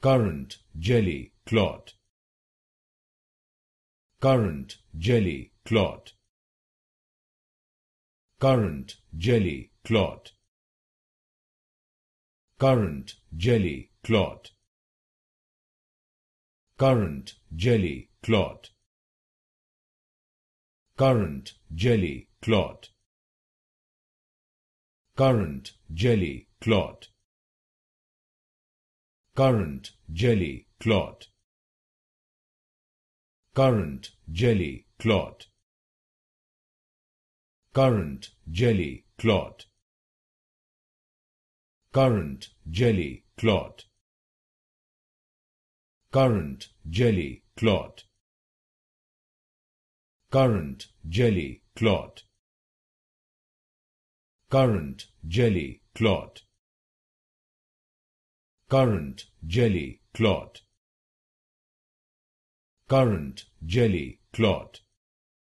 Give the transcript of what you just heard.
currant, jelly, clot. currant, jelly, clot. currant, jelly, clot. currant, jelly, clot. currant, jelly, clot. currant, jelly, clot. currant, jelly, clot currant, jelly, clot. Currant, jelly, clot. Currant, jelly, clot. Currant, jelly, clot. Currant, jelly, clot. Currant, jelly, clot. Currant, jelly, clot currant, jelly, clot currant, jelly, clot